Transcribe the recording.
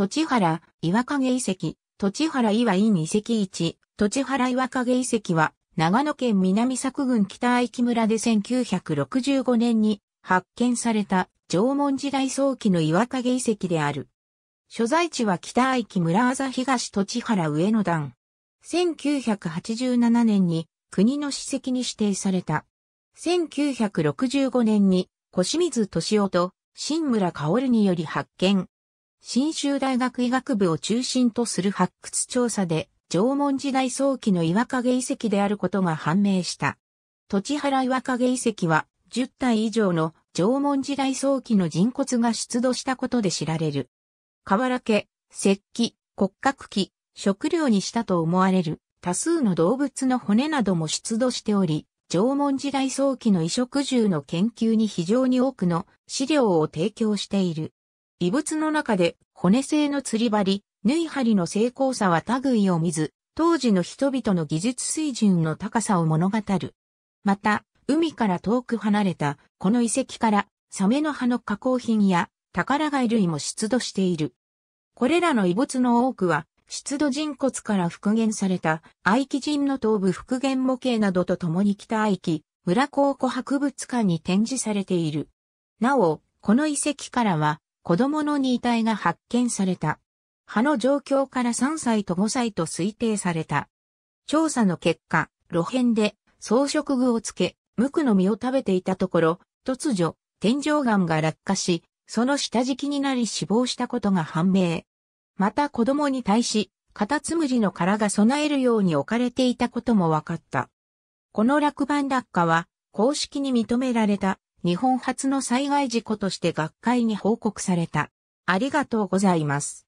土地原、岩影遺跡、土地原岩院遺跡1、地原岩影遺跡は、長野県南作郡北愛木村で1965年に発見された縄文時代早期の岩影遺跡である。所在地は北愛木村ざ東土地原上野段。1987年に国の史跡に指定された。1965年に小清水敏夫と新村薫により発見、新州大学医学部を中心とする発掘調査で、縄文時代早期の岩影遺跡であることが判明した。土地原岩影遺跡は、10体以上の縄文時代早期の人骨が出土したことで知られる。瓦家、石器、骨格器、食料にしたと思われる多数の動物の骨なども出土しており、縄文時代早期の衣食獣の研究に非常に多くの資料を提供している。異物の中で骨製の釣り針、縫い針の精巧さは類を見ず、当時の人々の技術水準の高さを物語る。また、海から遠く離れたこの遺跡からサメの葉の加工品や宝貝類も出土している。これらの遺物の多くは出土人骨から復元された愛機人の頭部復元模型などと共に北愛機村高古博物館に展示されている。なお、この遺跡からは子供の二体が発見された。歯の状況から3歳と5歳と推定された。調査の結果、露辺で装飾具をつけ、無垢の実を食べていたところ、突如、天井岩が落下し、その下敷きになり死亡したことが判明。また子供に対し、カタツムリの殻が備えるように置かれていたことも分かった。この落盤落下は、公式に認められた日本初の災害事故として学会に報告された。ありがとうございます。